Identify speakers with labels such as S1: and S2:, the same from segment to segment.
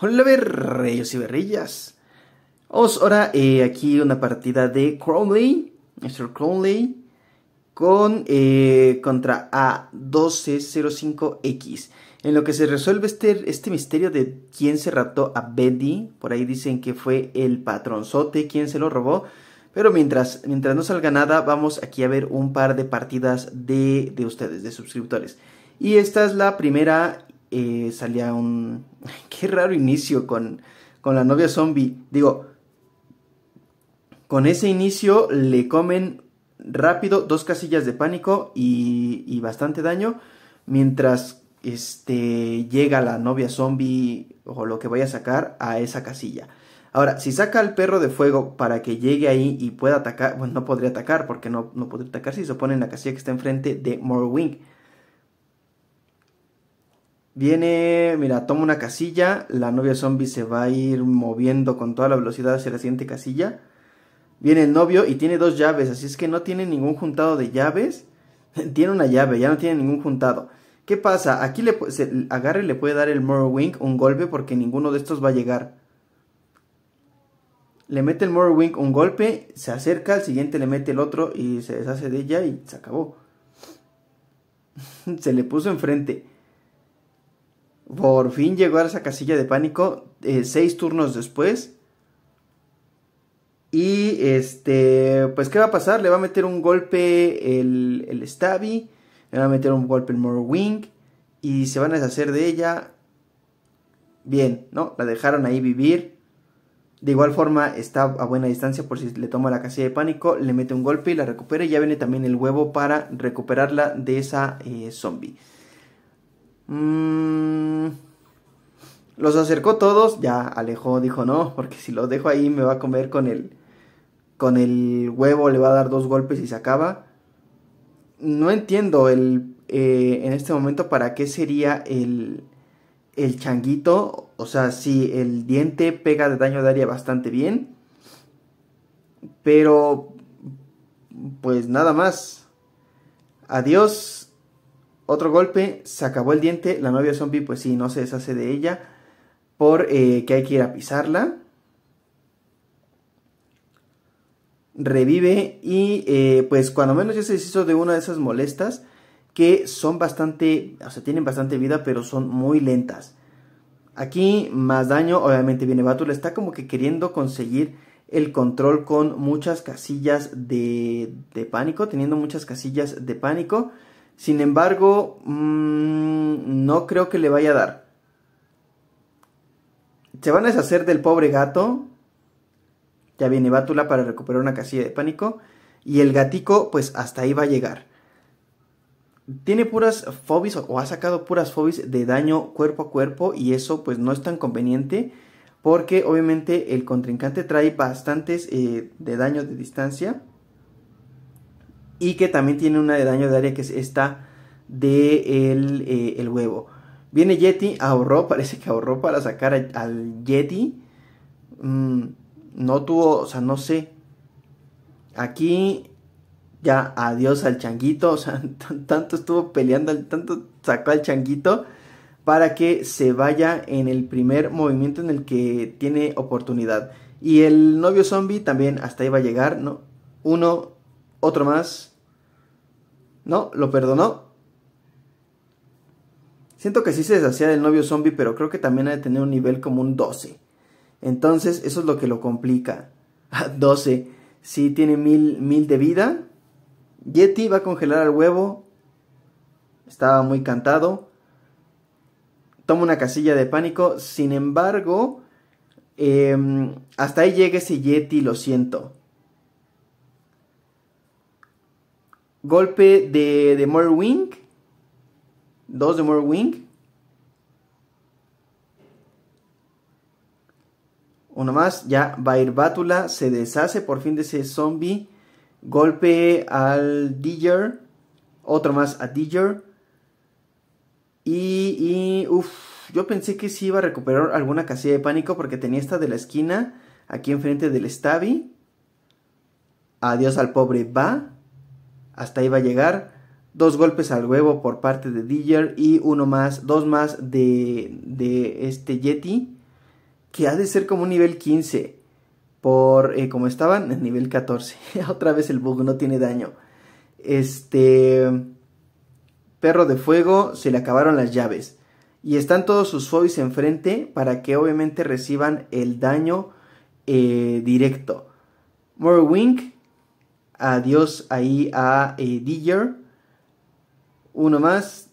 S1: Hola reyos y berrillas. Os ahora eh, aquí una partida de Crowley, Mr. Crowley, con eh, contra A1205X. En lo que se resuelve este, este, misterio de quién se raptó a Betty, por ahí dicen que fue el patronzote quien se lo robó. Pero mientras, mientras no salga nada, vamos aquí a ver un par de partidas de, ustedes, de suscriptores. Y esta es la primera, eh, salía un, qué raro inicio con, con la novia zombie. Digo, con ese inicio le comen rápido dos casillas de pánico y, bastante daño. Mientras este, llega la novia zombie o lo que vaya a sacar a esa casilla. Ahora, si saca al perro de fuego para que llegue ahí y pueda atacar, bueno, no podría atacar porque no, no podría atacar si se pone en la casilla que está enfrente de Morrowind Viene, mira, toma una casilla, la novia zombie se va a ir moviendo con toda la velocidad hacia la siguiente casilla. Viene el novio y tiene dos llaves, así es que no tiene ningún juntado de llaves. tiene una llave, ya no tiene ningún juntado. ¿Qué pasa? Aquí le agarre le puede dar el Morrowind un golpe porque ninguno de estos va a llegar. Le mete el Morrowind un golpe, se acerca, al siguiente le mete el otro y se deshace de ella y se acabó. se le puso enfrente. Por fin llegó a esa casilla de pánico eh, seis turnos después. Y este, pues, ¿qué va a pasar? Le va a meter un golpe el, el Stabby, le va a meter un golpe el Morrowind y se van a deshacer de ella. Bien, ¿no? La dejaron ahí vivir. De igual forma, está a buena distancia por si le toma la casilla de pánico, le mete un golpe y la recupera. Y ya viene también el huevo para recuperarla de esa eh, zombie. Mm. los acercó todos, ya alejó, dijo no, porque si los dejo ahí me va a comer con el, con el huevo, le va a dar dos golpes y se acaba. No entiendo el, eh, en este momento para qué sería el, el changuito, o sea, si el diente pega de daño daría bastante bien, pero pues nada más. Adiós. Otro golpe, se acabó el diente, la novia zombie pues sí, no se deshace de ella por eh, que hay que ir a pisarla. Revive y eh, pues cuando menos ya se deshizo de una de esas molestas que son bastante, o sea, tienen bastante vida pero son muy lentas. Aquí más daño, obviamente viene Batula, está como que queriendo conseguir el control con muchas casillas de, de pánico, teniendo muchas casillas de pánico. Sin embargo, mm, no creo que le vaya a dar. Se van a deshacer del pobre gato. Ya viene Bátula para recuperar una casilla de pánico. Y el gatico, pues hasta ahí va a llegar. Tiene puras fobis o ha sacado puras fobis de daño cuerpo a cuerpo. Y eso pues no es tan conveniente. Porque obviamente el contrincante trae bastantes eh, de daño de distancia y que también tiene una de daño de área que es esta de el, eh, huevo. Viene Yeti, ahorró, parece que ahorró para sacar al Yeti. Mm, no tuvo, o sea, no sé. Aquí ya adiós al changuito, o sea, tanto estuvo peleando, tanto sacó al changuito para que se vaya en el primer movimiento en el que tiene oportunidad. Y el novio zombie también hasta iba a llegar, ¿no? Uno otro más. No, lo perdonó. Siento que sí se deshacía del novio zombie, pero creo que también ha de tener un nivel como un 12. Entonces, eso es lo que lo complica. 12. Ah, sí, tiene mil, de vida. Yeti va a congelar al huevo. Estaba muy cantado. Toma una casilla de pánico. Sin embargo, em, hasta ahí llega ese Yeti, lo siento. Golpe de, de wing Dos de wing Uno más, ya va ir Bátula se deshace por fin de ese zombie. Golpe al Digger. Otro más a Digger. Y, y uff, yo pensé que si iba a recuperar alguna casilla de pánico porque tenía esta de la esquina aquí enfrente del Stabby. Adiós al pobre Va. Hasta ahí va a llegar. Dos golpes al huevo por parte de Digger y uno más, dos más de, de este Yeti, que ha de ser como un nivel 15. Por eh, como estaban, en nivel 14. Otra vez el bug no tiene daño. Este perro de fuego se le acabaron las llaves. Y están todos sus foys enfrente para que obviamente reciban el daño eh, directo. Wink. Adiós ahí a eh, Digger. Uno más.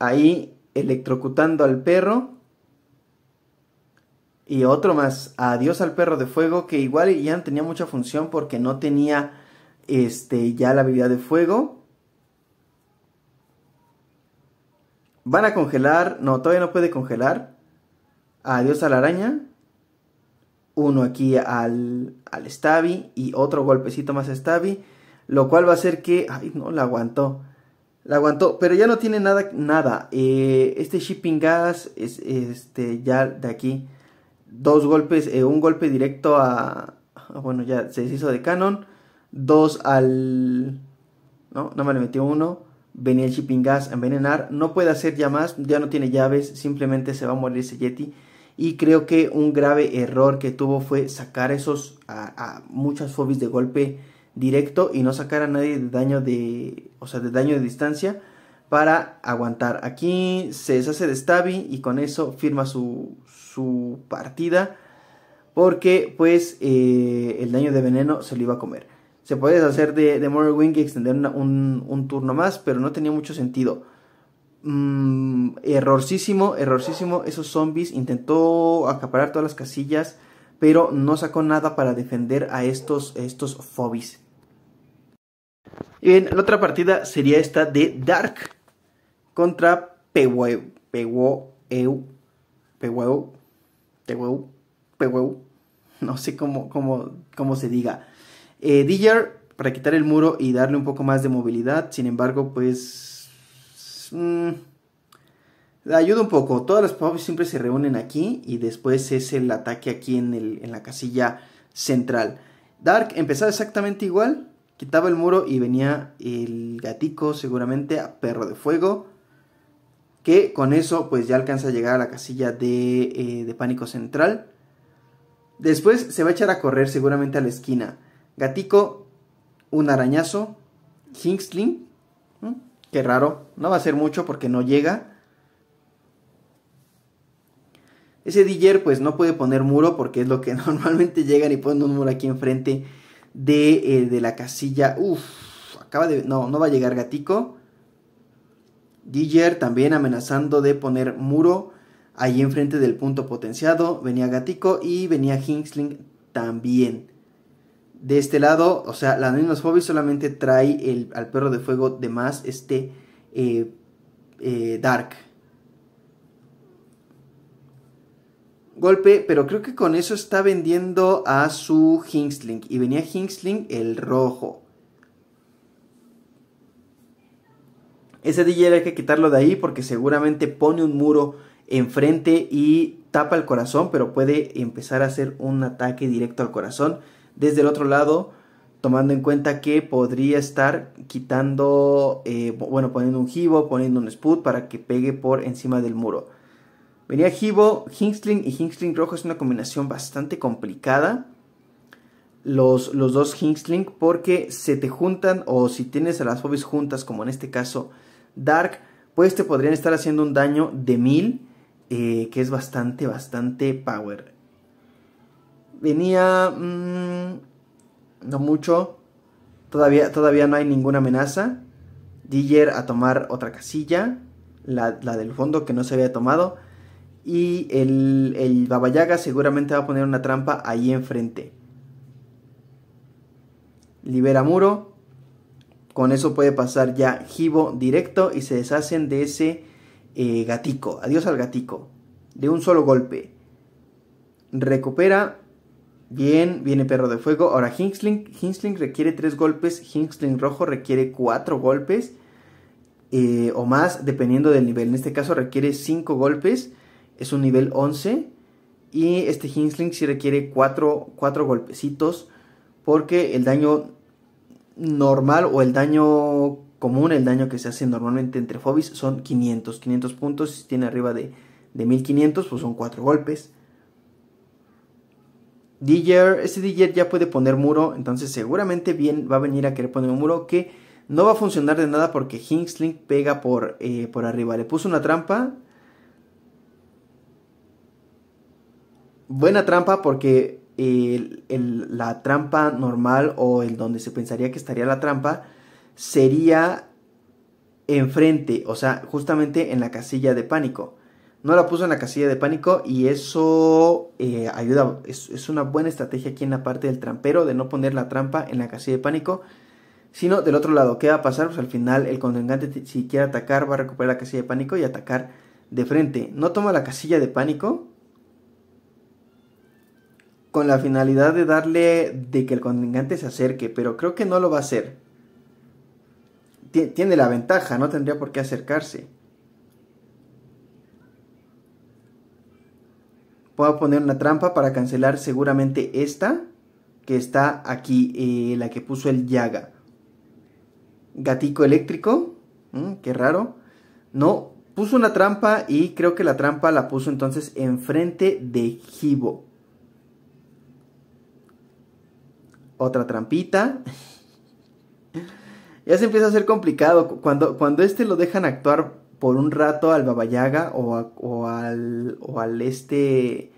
S1: Ahí electrocutando al perro. Y otro más. Adiós al perro de fuego. Que igual ya tenía mucha función porque no tenía este, ya la habilidad de fuego. Van a congelar. No, todavía no puede congelar. Adiós a la araña uno aquí al, al Stabby y otro golpecito más a lo cual va a hacer que, ay no, la aguantó, la aguantó, pero ya no tiene nada, nada, eh, este Shipping Gas es este, ya de aquí, dos golpes, eh, un golpe directo a, ah, bueno ya se deshizo de Canon, dos al, no, no me le metió uno, venía el Shipping Gas a envenenar, no puede hacer ya más, ya no tiene llaves, simplemente se va a morir ese Yeti, y creo que un grave error que tuvo fue sacar esos a, muchas fobis de golpe directo y no sacar a nadie de daño de o sea de daño de distancia para aguantar aquí se deshace de Stabby y con eso firma su, partida porque pues eh, el daño de veneno se lo iba a comer se puede deshacer de, de Morrowind y extender un turno más pero no tenía mucho sentido Mm, errorcísimo, errorcísimo esos zombies. Intentó acaparar todas las casillas, pero no sacó nada para defender a estos, estos fobis. Bien, la otra partida sería esta de Dark contra Peweu. Peweu. Peweu. Peweu. No sé cómo, cómo se diga. Eh, para quitar el muro y darle un poco más de movilidad. Sin embargo, pues Mm, ayuda un poco. Todas las pubs siempre se reúnen aquí y después es el ataque aquí en, el, en la casilla central. Dark empezaba exactamente igual. Quitaba el muro y venía el gatico seguramente a perro de fuego. Que con eso pues ya alcanza a llegar a la casilla de, eh, de pánico central. Después se va a echar a correr seguramente a la esquina. Gatico, un arañazo, Hinksling, Qué raro. No va a ser mucho porque no llega. Ese DJ, pues no puede poner muro porque es lo que normalmente llegan y ponen un muro aquí enfrente de, eh, de la casilla. Uf, acaba de... No, no va a llegar Gatico. DJ también amenazando de poner muro ahí enfrente del punto potenciado. Venía Gatico y venía Hingsling también de este lado, o sea, la mismas Hobby solamente trae el, al perro de fuego de más este eh, eh, Dark. Golpe, pero creo que con eso está vendiendo a su Hingsling. Y venía Hingsling el rojo. Ese DJ hay que quitarlo de ahí porque seguramente pone un muro enfrente y tapa el corazón, pero puede empezar a hacer un ataque directo al corazón. Desde el otro lado, tomando en cuenta que podría estar quitando, eh, bueno, poniendo un Hibo, poniendo un Spud para que pegue por encima del muro. Venía Hibo, Hinksling y Hinksling rojo es una combinación bastante complicada. Los, los dos Hinksling porque se te juntan o si tienes a las fobies juntas como en este caso Dark, pues te podrían estar haciendo un daño de 1000 eh, que es bastante, bastante power venía mm, no mucho. Todavía, todavía no hay ninguna amenaza. Diller a tomar otra casilla, la, del fondo que no se había tomado. Y el, el seguramente va a poner una trampa ahí enfrente. Libera muro. Con eso puede pasar ya Jibo directo y se deshacen de ese eh, gatico. Adiós al gatico. De un solo golpe. Recupera Bien, viene Perro de Fuego. Ahora, Hinsling, Hinsling requiere 3 golpes. Hinsling Rojo requiere 4 golpes. Eh, o más, dependiendo del nivel. En este caso requiere 5 golpes. Es un nivel 11. Y este Hinsling sí requiere 4 golpecitos. Porque el daño normal o el daño común, el daño que se hace normalmente entre Fobis, son 500. 500 puntos. Si tiene arriba de, de 1500, pues son 4 golpes. DJ, ese DJ ya puede poner muro, entonces seguramente bien va a venir a querer poner un muro que no va a funcionar de nada porque Hingsling pega por, eh, por arriba. Le puso una trampa. Buena trampa porque la trampa normal o el donde se pensaría que estaría la trampa sería enfrente, o sea, justamente en la casilla de pánico no la puso en la casilla de pánico y eso eh, ayuda, es, una buena estrategia aquí en la parte del trampero de no poner la trampa en la casilla de pánico, sino del otro lado, ¿qué va a pasar? Pues al final el contingente si quiere atacar va a recuperar la casilla de pánico y atacar de frente. No toma la casilla de pánico con la finalidad de darle de que el contingente se acerque, pero creo que no lo va a hacer. Tiene la ventaja, no tendría por qué acercarse. puedo poner una trampa para cancelar seguramente esta que está aquí, eh, la que puso el Yaga. Gatico eléctrico, mm, qué raro. No, puso una trampa y creo que la trampa la puso entonces enfrente de Jibo. Otra trampita. ya se empieza a ser complicado. Cuando, cuando este lo dejan actuar por un rato al Babayaga o, o, al, o al este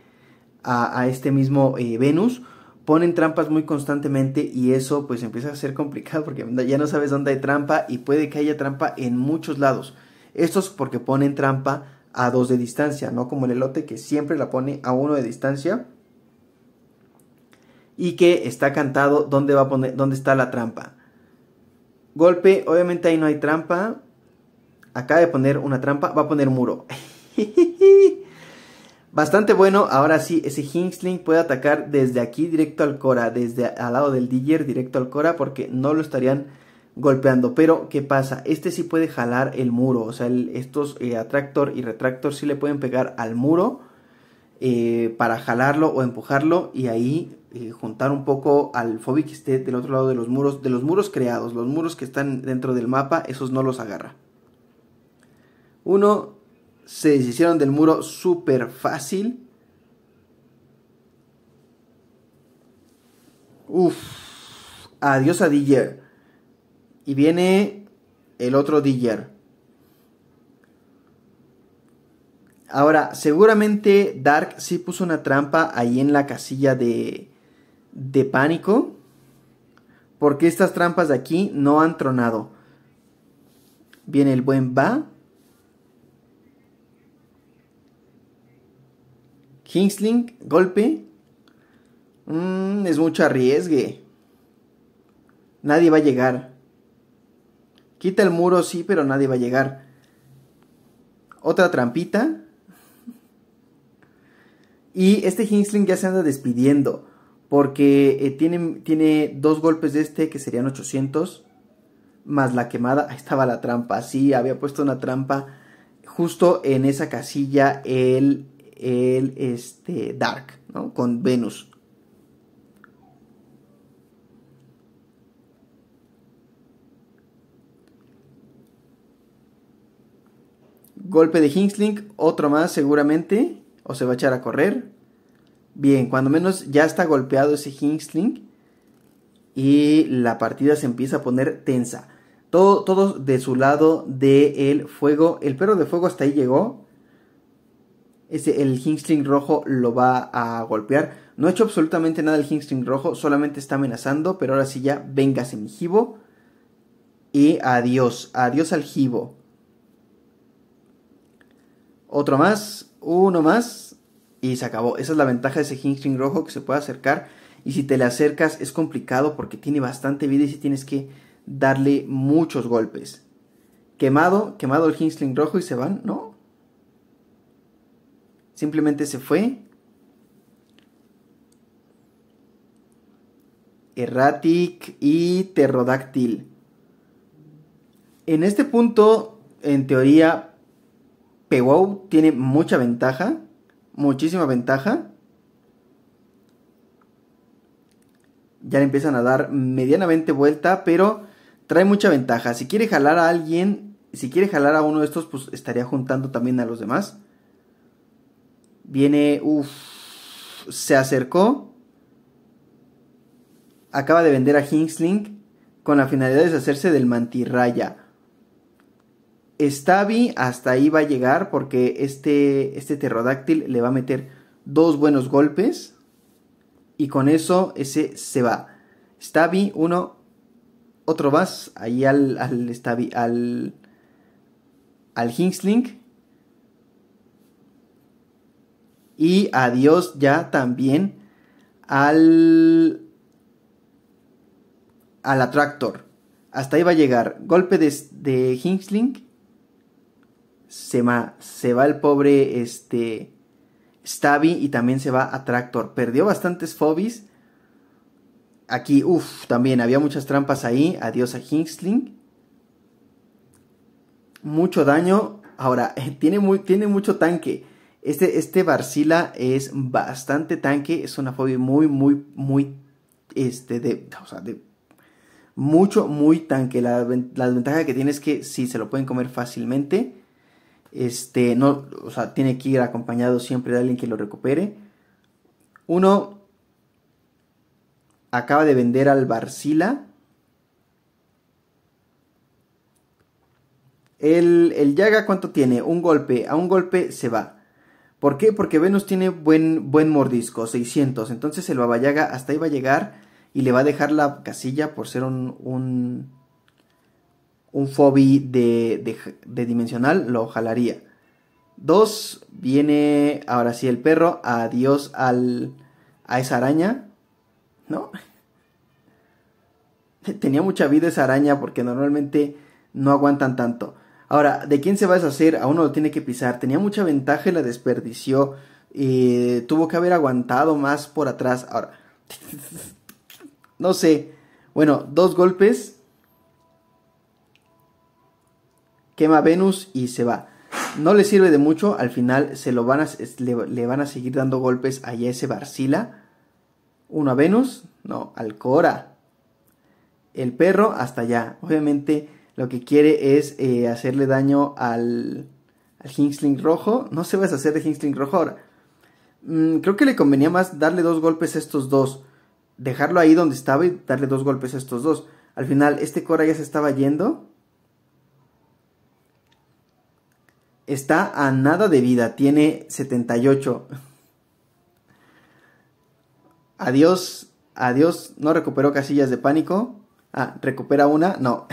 S1: a, este mismo eh, Venus ponen trampas muy constantemente y eso pues empieza a ser complicado porque ya no sabes dónde hay trampa y puede que haya trampa en muchos lados. Esto es porque ponen trampa a dos de distancia, no como el elote que siempre la pone a uno de distancia y que está cantado dónde va a poner dónde está la trampa. Golpe, obviamente ahí no hay trampa, acaba de poner una trampa, va a poner muro. Bastante bueno, ahora sí, ese Hingsling puede atacar desde aquí directo al Cora, desde al lado del Digger directo al Cora, porque no lo estarían golpeando. Pero, ¿qué pasa? Este sí puede jalar el muro, o sea, estos eh, Atractor y Retractor sí le pueden pegar al muro eh, para jalarlo o empujarlo y ahí eh, juntar un poco al Fobi que esté del otro lado de los muros, de los muros creados, los muros que están dentro del mapa, esos no los agarra. Uno, se deshicieron del muro súper fácil. Uf, adiós a Diller. Y viene el otro Diller. Ahora, seguramente Dark sí puso una trampa ahí en la casilla de, de pánico. Porque estas trampas de aquí no han tronado. Viene el buen Va. Hingsling, golpe. Mm, es mucho arriesgue. Nadie va a llegar. Quita el muro, sí, pero nadie va a llegar. Otra trampita. Y este Hingsling ya se anda despidiendo. Porque eh, tiene, tiene dos golpes de este que serían 800. Más la quemada. Ahí estaba la trampa. Sí, había puesto una trampa justo en esa casilla el el este, Dark, Con Venus. Golpe de Hingsling, otro más seguramente, o se va a echar a correr. Bien, cuando menos ya está golpeado ese Hingsling y la partida se empieza a poner tensa. Todo, todos de su lado del fuego. El perro de fuego hasta ahí llegó ese, el Hingstring rojo lo va a golpear. No ha hecho absolutamente nada el Hingstring rojo, solamente está amenazando, pero ahora sí ya, venga mi Jibo. Y adiós, adiós al Jibo. Otro más, uno más, y se acabó. Esa es la ventaja de ese Hingstring rojo, que se puede acercar. Y si te le acercas es complicado porque tiene bastante vida y si tienes que darle muchos golpes. Quemado, quemado el Hingstring rojo y se van, ¿no? Simplemente se fue. Erratic y pterodáctil. En este punto, en teoría, PewOW tiene mucha ventaja, muchísima ventaja. Ya le empiezan a dar medianamente vuelta, pero trae mucha ventaja. Si quiere jalar a alguien, si quiere jalar a uno de estos, pues estaría juntando también a los demás. Viene, uff, se acercó. Acaba de vender a Hingsling con la finalidad de deshacerse del mantirraya. Stabi hasta ahí va a llegar porque este, este pterodáctil le va a meter dos buenos golpes. Y con eso ese se va. Stabi, uno, otro más. Ahí al, al Stabi, al, al Hingsling. y adiós ya también al al atractor. Hasta ahí va a llegar. Golpe de, de Se, se va el pobre este, Stabby y también se va a tractor. Perdió bastantes Fobis. Aquí, uff, también había muchas trampas ahí. Adiós a Hingsling. Mucho daño. Ahora, tiene, muy, tiene mucho tanque. Este, este Barcila es bastante tanque, es una fobia muy, muy, muy, este, de, o sea, de mucho, muy tanque. La, ventaja que tiene es que si sí, se lo pueden comer fácilmente, este, no, o sea, tiene que ir acompañado siempre de alguien que lo recupere. Uno acaba de vender al Barcila. El, el Yaga, ¿cuánto tiene? Un golpe. A un golpe se va. ¿Por qué? Porque Venus tiene buen, buen mordisco, 600. Entonces el babayaga hasta ahí va a llegar y le va a dejar la casilla por ser un, un, un fobi de, de, dimensional, lo jalaría. Dos, viene ahora sí el perro, adiós al, a esa araña, ¿no? Tenía mucha vida esa araña porque normalmente no aguantan tanto. Ahora, ¿de quién se va a deshacer? A uno lo tiene que pisar. Tenía mucha ventaja y la desperdició. tuvo que haber aguantado más por atrás. Ahora, no sé. Bueno, dos golpes. Quema Venus y se va. No le sirve de mucho. Al final se lo van a, le, van a seguir dando golpes a ese Barcila. Uno a Venus. No, al Cora. El perro hasta allá. Obviamente lo que quiere es eh, hacerle daño al, al rojo. No se va a hacer de Hingsling rojo ahora. Mm, creo que le convenía más darle dos golpes a estos dos. Dejarlo ahí donde estaba y darle dos golpes a estos dos. Al final, este Cora ya se estaba yendo. Está a nada de vida. Tiene 78. Adiós. Adiós. No recuperó casillas de pánico. Ah, recupera una. No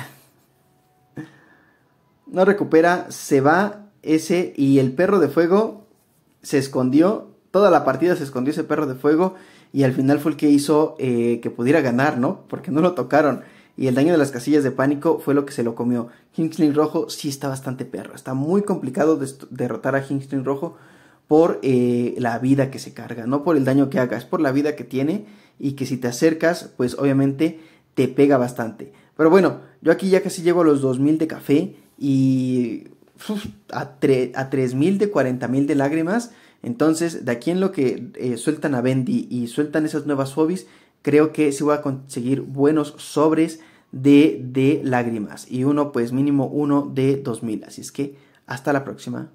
S1: no recupera, se va ese y el perro de fuego se escondió, toda la partida se escondió ese perro de fuego y al final fue el que hizo eh, que pudiera ganar, ¿no? Porque no lo tocaron. Y el daño de las casillas de pánico fue lo que se lo comió. Hinchling Rojo sí está bastante perro. Está muy complicado derrotar a Hinchling Rojo por eh, la vida que se carga, no por el daño que haga, es por la vida que tiene y que si te acercas, pues obviamente te pega bastante. Pero bueno, yo aquí ya casi llego a los 2000 de café y a, a 3.000 de 40.000 de lágrimas. Entonces, de aquí en lo que eh, sueltan a Bendy y sueltan esas nuevas hobbies, creo que sí voy a conseguir buenos sobres de, de lágrimas. Y uno, pues mínimo uno de 2.000. Así es que hasta la próxima.